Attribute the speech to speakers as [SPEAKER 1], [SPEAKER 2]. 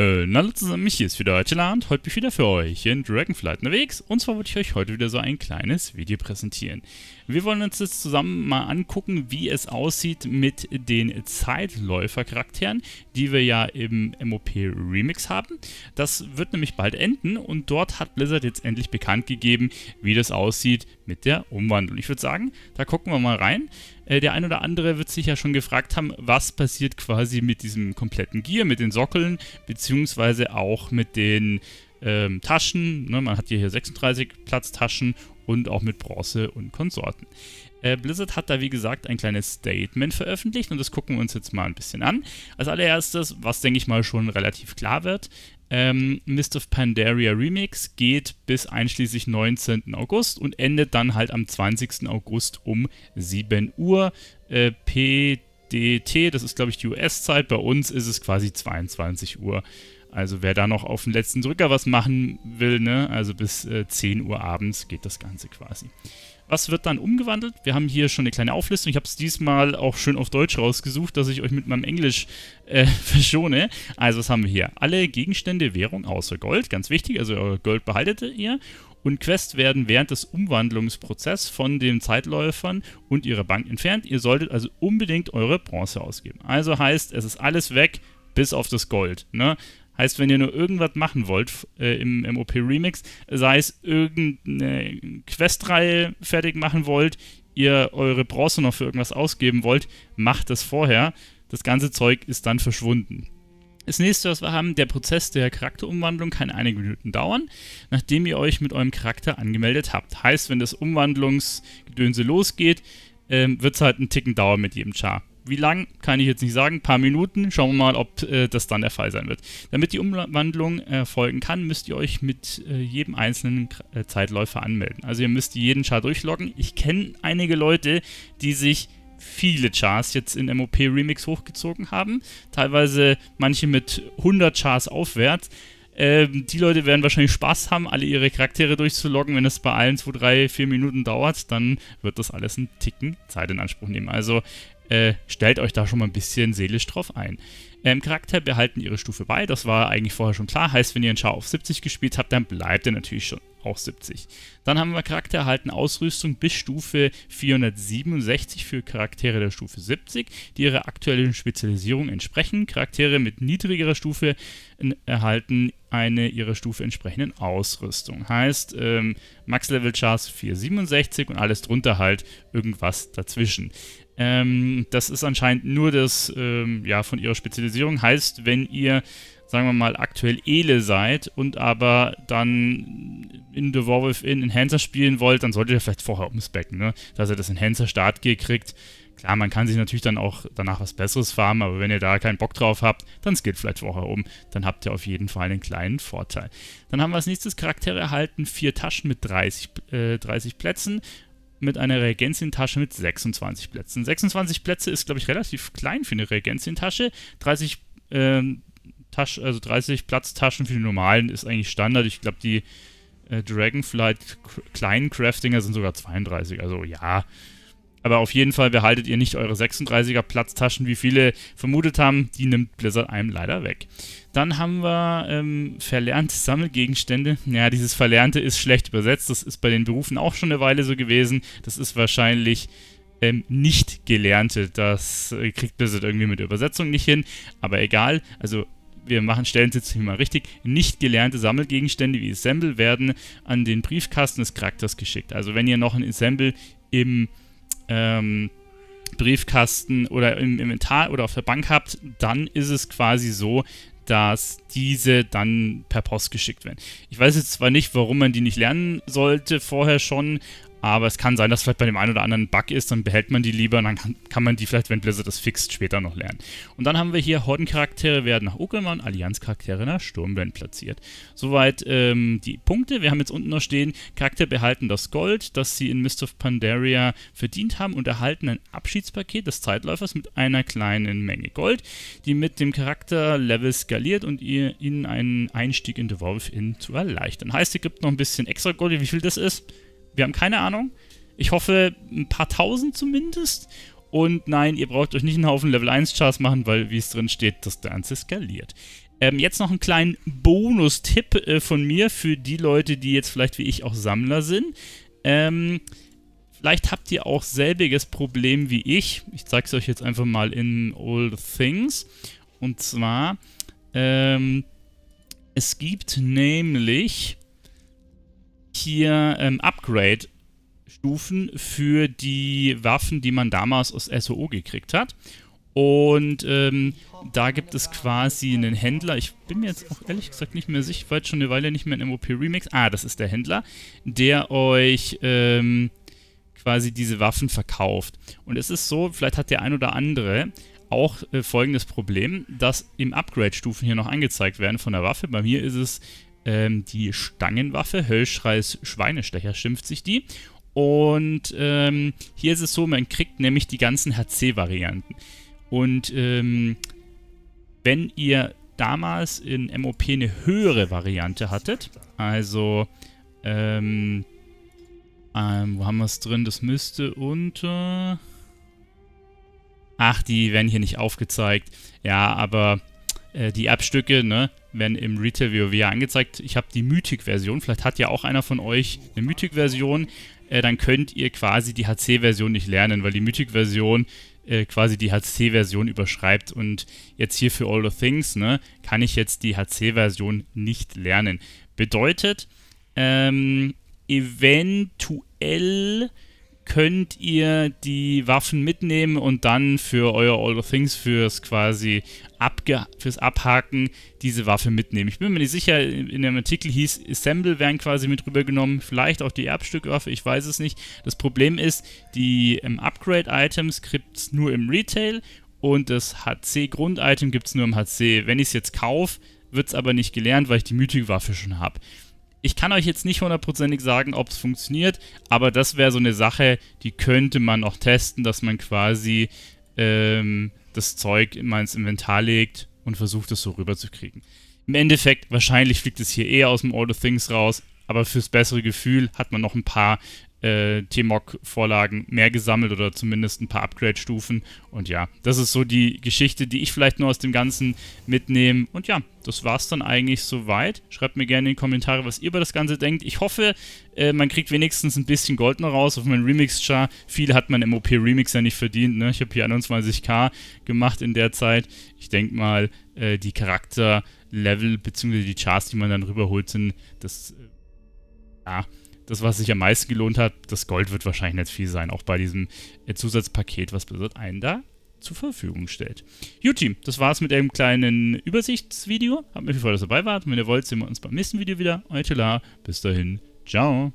[SPEAKER 1] Äh, na hallo zusammen, mich hier ist wieder Attila und heute bin ich wieder für euch in Dragonflight unterwegs. Und zwar wollte ich euch heute wieder so ein kleines Video präsentieren. Wir wollen uns jetzt zusammen mal angucken, wie es aussieht mit den Zeitläufer-Charakteren, die wir ja im MOP Remix haben. Das wird nämlich bald enden und dort hat Blizzard jetzt endlich bekannt gegeben, wie das aussieht mit der Umwandlung. Ich würde sagen, da gucken wir mal rein. Äh, der ein oder andere wird sich ja schon gefragt haben, was passiert quasi mit diesem kompletten Gear, mit den Sockeln, beziehungsweise auch mit den ähm, Taschen. Ne? Man hat hier 36 Platztaschen und auch mit Bronze und Konsorten. Äh, Blizzard hat da, wie gesagt, ein kleines Statement veröffentlicht und das gucken wir uns jetzt mal ein bisschen an. Als allererstes, was denke ich mal schon relativ klar wird, ähm, Mist of Pandaria Remix geht bis einschließlich 19. August und endet dann halt am 20. August um 7 Uhr. Äh, PDT, das ist glaube ich die US-Zeit, bei uns ist es quasi 22 Uhr. Also wer da noch auf den letzten Drücker was machen will, ne, also bis äh, 10 Uhr abends geht das Ganze quasi. Was wird dann umgewandelt? Wir haben hier schon eine kleine Auflistung. Ich habe es diesmal auch schön auf Deutsch rausgesucht, dass ich euch mit meinem Englisch äh, verschone. Also was haben wir hier? Alle Gegenstände, Währung außer Gold, ganz wichtig. Also euer Gold behaltet ihr. Und Quests werden während des Umwandlungsprozesses von den Zeitläufern und ihrer Bank entfernt. Ihr solltet also unbedingt eure Bronze ausgeben. Also heißt, es ist alles weg, bis auf das Gold. Ne? Heißt, wenn ihr nur irgendwas machen wollt äh, im MOP Remix, sei es irgendeine Questreihe fertig machen wollt, ihr eure Bronze noch für irgendwas ausgeben wollt, macht das vorher. Das ganze Zeug ist dann verschwunden. Das nächste, was wir haben, der Prozess der Charakterumwandlung kann einige Minuten dauern, nachdem ihr euch mit eurem Charakter angemeldet habt. Heißt, wenn das Umwandlungsgedönse losgeht, ähm, wird es halt einen Ticken dauern mit jedem Char. Wie lang, kann ich jetzt nicht sagen, ein paar Minuten. Schauen wir mal, ob äh, das dann der Fall sein wird. Damit die Umwandlung erfolgen äh, kann, müsst ihr euch mit äh, jedem einzelnen äh, Zeitläufer anmelden. Also ihr müsst jeden Char durchloggen. Ich kenne einige Leute, die sich viele Chars jetzt in MOP Remix hochgezogen haben. Teilweise manche mit 100 Chars aufwärts. Ähm, die Leute werden wahrscheinlich Spaß haben, alle ihre Charaktere durchzuloggen. Wenn das bei allen 2, 3, 4 Minuten dauert, dann wird das alles einen Ticken Zeit in Anspruch nehmen. Also äh, stellt euch da schon mal ein bisschen seelisch drauf ein. Ähm, Charakter behalten ihre Stufe bei, das war eigentlich vorher schon klar. Heißt, wenn ihr einen Schau auf 70 gespielt habt, dann bleibt er natürlich schon auch 70. Dann haben wir Charakter erhalten Ausrüstung bis Stufe 467 für Charaktere der Stufe 70, die ihrer aktuellen Spezialisierung entsprechen. Charaktere mit niedrigerer Stufe erhalten eine ihrer Stufe entsprechenden Ausrüstung. Heißt, ähm, max level Chars 467 und alles drunter halt irgendwas dazwischen. Ähm, das ist anscheinend nur das ähm, ja, von ihrer Spezialisierung. Heißt, wenn ihr sagen wir mal, aktuell Ele seid und aber dann in The Warwolf in Enhancer spielen wollt, dann solltet ihr vielleicht vorher umspecken, ne? dass ihr das Enhancer Startgear kriegt. Klar, man kann sich natürlich dann auch danach was Besseres farmen, aber wenn ihr da keinen Bock drauf habt, dann skillt vielleicht vorher um. Dann habt ihr auf jeden Fall einen kleinen Vorteil. Dann haben wir als nächstes Charaktere erhalten, vier Taschen mit 30, äh, 30 Plätzen mit einer Reagenzientasche mit 26 Plätzen. 26 Plätze ist, glaube ich, relativ klein für eine Reagenzientasche. 30 ähm, also 30 Platztaschen für die normalen ist eigentlich Standard. Ich glaube, die äh, Dragonflight kleinen Craftinger sind sogar 32, also ja. Aber auf jeden Fall behaltet ihr nicht eure 36er Platztaschen, wie viele vermutet haben. Die nimmt Blizzard einem leider weg. Dann haben wir ähm, verlernte Sammelgegenstände. Ja, dieses Verlernte ist schlecht übersetzt. Das ist bei den Berufen auch schon eine Weile so gewesen. Das ist wahrscheinlich ähm, nicht gelernte. Das äh, kriegt Blizzard irgendwie mit der Übersetzung nicht hin. Aber egal. Also wir machen stellen es jetzt mal richtig, nicht gelernte Sammelgegenstände wie Assemble werden an den Briefkasten des Charakters geschickt. Also wenn ihr noch ein Assemble im ähm, Briefkasten oder im Inventar oder auf der Bank habt, dann ist es quasi so, dass diese dann per Post geschickt werden. Ich weiß jetzt zwar nicht, warum man die nicht lernen sollte vorher schon, aber es kann sein, dass vielleicht bei dem einen oder anderen Bug ist, dann behält man die lieber und dann kann, kann man die vielleicht, wenn Blizzard das fixt, später noch lernen. Und dann haben wir hier Horden-Charaktere werden nach Ogrimmar und Allianz-Charaktere nach Sturmwind platziert. Soweit ähm, die Punkte. Wir haben jetzt unten noch stehen, Charakter behalten das Gold, das sie in Mist of Pandaria verdient haben und erhalten ein Abschiedspaket des Zeitläufers mit einer kleinen Menge Gold, die mit dem Charakter Level skaliert und ihr ihnen einen Einstieg in The Wolf Inn zu erleichtern. Heißt, ihr gibt noch ein bisschen extra Gold, wie viel das ist? Wir haben keine Ahnung. Ich hoffe, ein paar tausend zumindest. Und nein, ihr braucht euch nicht einen Haufen Level 1 Chars machen, weil, wie es drin steht, das Ganze skaliert. Ähm, jetzt noch einen kleinen Bonus-Tipp äh, von mir für die Leute, die jetzt vielleicht wie ich auch Sammler sind. Ähm, vielleicht habt ihr auch selbiges Problem wie ich. Ich zeige es euch jetzt einfach mal in All Things. Und zwar, ähm, es gibt nämlich hier ähm, Upgrade Stufen für die Waffen, die man damals aus SOO gekriegt hat. Und ähm, da gibt es quasi einen Händler. Ich bin mir jetzt auch ehrlich gesagt nicht mehr sicher. Ich war jetzt schon eine Weile nicht mehr in MOP Remix. Ah, das ist der Händler, der euch ähm, quasi diese Waffen verkauft. Und es ist so, vielleicht hat der ein oder andere auch äh, folgendes Problem, dass im Upgrade-Stufen hier noch angezeigt werden von der Waffe. Bei mir ist es ähm, die Stangenwaffe, Höllschreis Schweinestecher schimpft sich die. Und ähm, hier ist es so, man kriegt nämlich die ganzen HC-Varianten. Und ähm, wenn ihr damals in MOP eine höhere Variante hattet, also ähm, ähm, wo haben wir es drin? Das müsste unter... Ach, die werden hier nicht aufgezeigt. Ja, aber äh, die Abstücke, ne? werden im Retail WoW angezeigt. Ich habe die Mythic-Version. Vielleicht hat ja auch einer von euch eine Mythic-Version. Äh, dann könnt ihr quasi die HC-Version nicht lernen, weil die Mythic-Version äh, quasi die HC-Version überschreibt. Und jetzt hier für All the Things ne, kann ich jetzt die HC-Version nicht lernen. Bedeutet, ähm, eventuell könnt ihr die Waffen mitnehmen und dann für euer All the Things fürs quasi Abge fürs Abhaken diese Waffe mitnehmen. Ich bin mir nicht sicher, in dem Artikel hieß, Assemble werden quasi mit rübergenommen, vielleicht auch die Erbstückwaffe, ich weiß es nicht. Das Problem ist, die ähm, Upgrade-Items gibt es nur im Retail und das HC-Grund-Item gibt es nur im HC. Wenn ich es jetzt kaufe, wird es aber nicht gelernt, weil ich die mythische Waffe schon habe. Ich kann euch jetzt nicht hundertprozentig sagen, ob es funktioniert, aber das wäre so eine Sache, die könnte man auch testen, dass man quasi ähm, das Zeug immer ins Inventar legt und versucht, es so rüberzukriegen. Im Endeffekt, wahrscheinlich fliegt es hier eher aus dem All of Things raus, aber fürs bessere Gefühl hat man noch ein paar äh, T-Mock-Vorlagen mehr gesammelt oder zumindest ein paar Upgrade-Stufen. Und ja, das ist so die Geschichte, die ich vielleicht nur aus dem Ganzen mitnehme. Und ja, das war es dann eigentlich soweit. Schreibt mir gerne in die Kommentare, was ihr über das Ganze denkt. Ich hoffe, äh, man kriegt wenigstens ein bisschen Gold noch raus auf meinen Remix-Char. Viel hat man im OP Remix ja nicht verdient. Ne? Ich habe hier 21k gemacht in der Zeit. Ich denke mal, äh, die Charakter-Level bzw. die Chars, die man dann rüberholt, sind das. Äh, ja, das, was sich am meisten gelohnt hat, das Gold wird wahrscheinlich nicht viel sein, auch bei diesem äh, Zusatzpaket, was Blizzard einen da zur Verfügung stellt. Juti, das war's mit dem kleinen Übersichtsvideo. Habt mir viel Freude, dass ihr dabei wart. Wenn ihr wollt, sehen wir uns beim nächsten Video wieder. Euer Tela. Bis dahin. Ciao.